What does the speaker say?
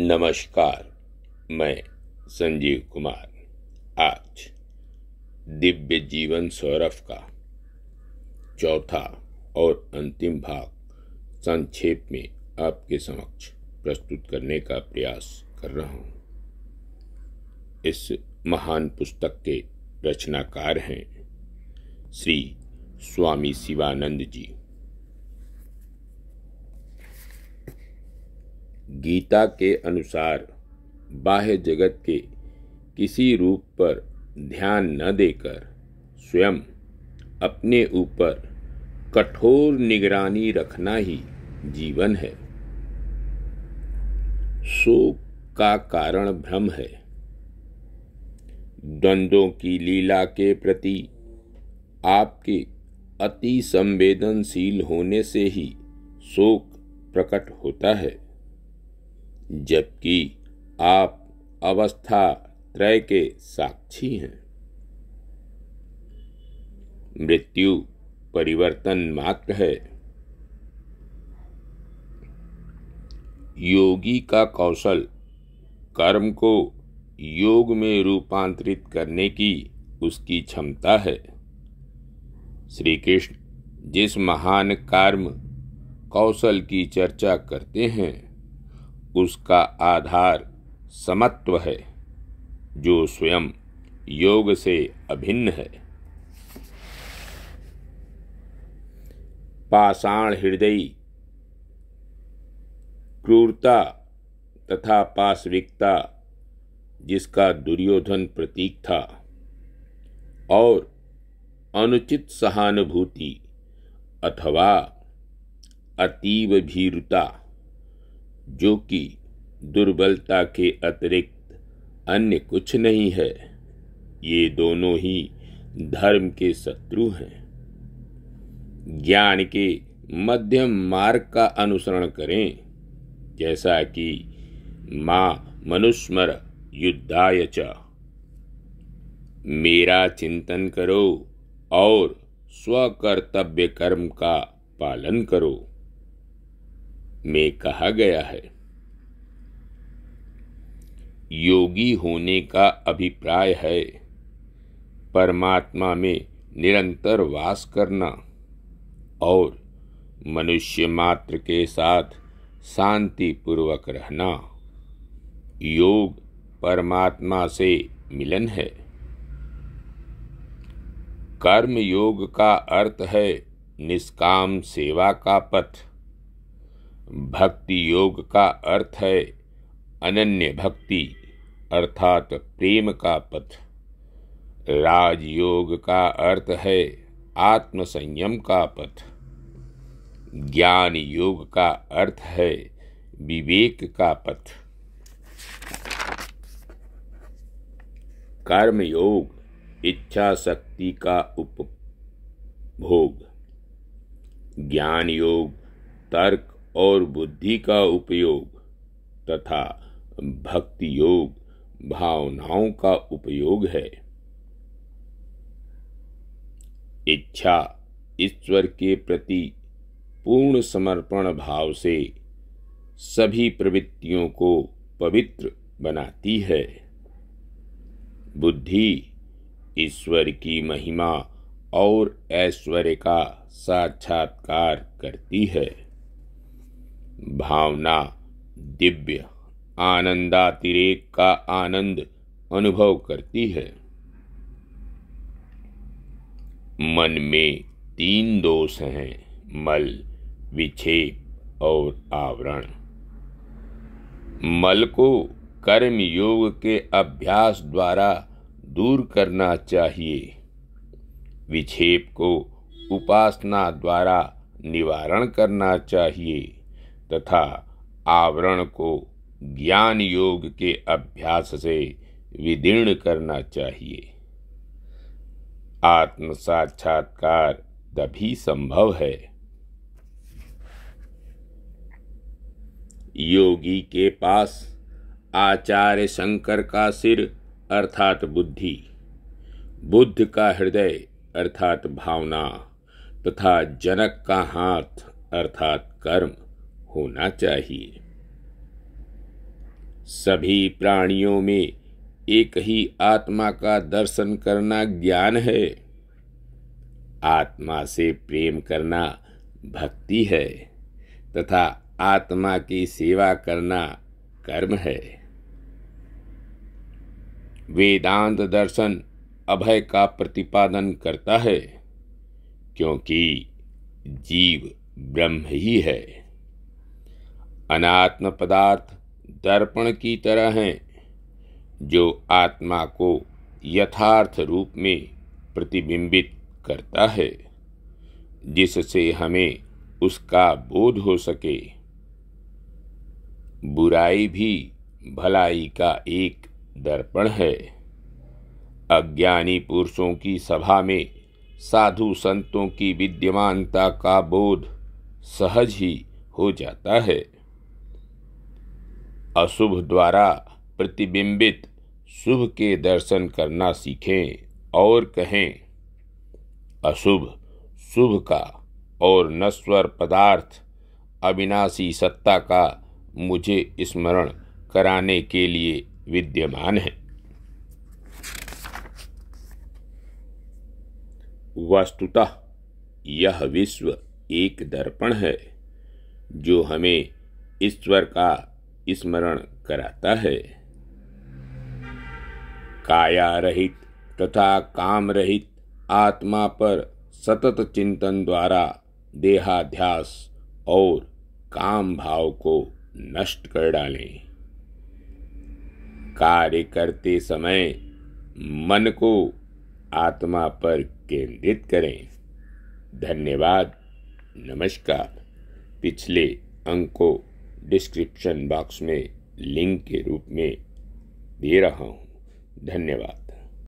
नमस्कार मैं संजीव कुमार आज दिव्य जीवन सौरभ का चौथा और अंतिम भाग संक्षेप में आपके समक्ष प्रस्तुत करने का प्रयास कर रहा हूँ इस महान पुस्तक के रचनाकार हैं श्री स्वामी शिवानंद जी गीता के अनुसार बाह्य जगत के किसी रूप पर ध्यान न देकर स्वयं अपने ऊपर कठोर निगरानी रखना ही जीवन है शोक का कारण भ्रम है द्वंद्वों की लीला के प्रति आपके अति संवेदनशील होने से ही शोक प्रकट होता है जबकि आप अवस्था त्रय के साक्षी हैं मृत्यु परिवर्तन मात्र है योगी का कौशल कर्म को योग में रूपांतरित करने की उसकी क्षमता है श्री कृष्ण जिस महान कर्म कौशल की चर्चा करते हैं उसका आधार समत्व है जो स्वयं योग से अभिन्न है पाषाण हृदय क्रूरता तथा पाशविकता जिसका दुर्योधन प्रतीक था और अनुचित सहानुभूति अथवा अतीव भीरुता जो कि दुर्बलता के अतिरिक्त अन्य कुछ नहीं है ये दोनों ही धर्म के शत्रु हैं ज्ञान के मध्यम मार्ग का अनुसरण करें जैसा कि माँ मनुस्मर युद्धाय च मेरा चिंतन करो और स्वकर्तव्य कर्म का पालन करो में कहा गया है योगी होने का अभिप्राय है परमात्मा में निरंतर वास करना और मनुष्य मात्र के साथ शांतिपूर्वक रहना योग परमात्मा से मिलन है कर्म योग का अर्थ है निष्काम सेवा का पथ भक्ति योग का अर्थ है अनन्य भक्ति अर्थात प्रेम का पथ राजयोग का अर्थ है आत्मसंयम का पथ ज्ञान योग का अर्थ है विवेक का पथ कर्म योग इच्छा शक्ति का उपभोग ज्ञान योग तर्क और बुद्धि का उपयोग तथा भक्ति योग भावनाओं का उपयोग है इच्छा ईश्वर के प्रति पूर्ण समर्पण भाव से सभी प्रवृत्तियों को पवित्र बनाती है बुद्धि ईश्वर की महिमा और ऐश्वर्य का साक्षात्कार करती है भावना दिव्य आनंदातिरेक का आनंद अनुभव करती है मन में तीन दोष हैं मल विक्षेप और आवरण मल को कर्म योग के अभ्यास द्वारा दूर करना चाहिए विक्षेप को उपासना द्वारा निवारण करना चाहिए तथा आवरण को ज्ञान योग के अभ्यास से विदीर्ण करना चाहिए आत्म साक्षात्कार तभी संभव है योगी के पास आचार्य शंकर का सिर अर्थात बुद्धि बुद्ध का हृदय अर्थात भावना तथा जनक का हाथ अर्थात कर्म होना चाहिए सभी प्राणियों में एक ही आत्मा का दर्शन करना ज्ञान है आत्मा से प्रेम करना भक्ति है तथा आत्मा की सेवा करना कर्म है वेदांत दर्शन अभय का प्रतिपादन करता है क्योंकि जीव ब्रह्म ही है अनात्म पदार्थ दर्पण की तरह हैं जो आत्मा को यथार्थ रूप में प्रतिबिंबित करता है जिससे हमें उसका बोध हो सके बुराई भी भलाई का एक दर्पण है अज्ञानी पुरुषों की सभा में साधु संतों की विद्यमानता का बोध सहज ही हो जाता है अशुभ द्वारा प्रतिबिंबित शुभ के दर्शन करना सीखें और कहें अशुभ शुभ का और नश्वर पदार्थ अविनाशी सत्ता का मुझे स्मरण कराने के लिए विद्यमान है वस्तुतः यह विश्व एक दर्पण है जो हमें ईश्वर का स्मरण कराता है काया रहित तथा काम रहित आत्मा पर सतत चिंतन द्वारा देहाध्यास और काम भाव को नष्ट कर डालें कार्य करते समय मन को आत्मा पर केंद्रित करें धन्यवाद नमस्कार पिछले अंकों डिस्क्रिप्शन बॉक्स में लिंक के रूप में दे रहा हूँ धन्यवाद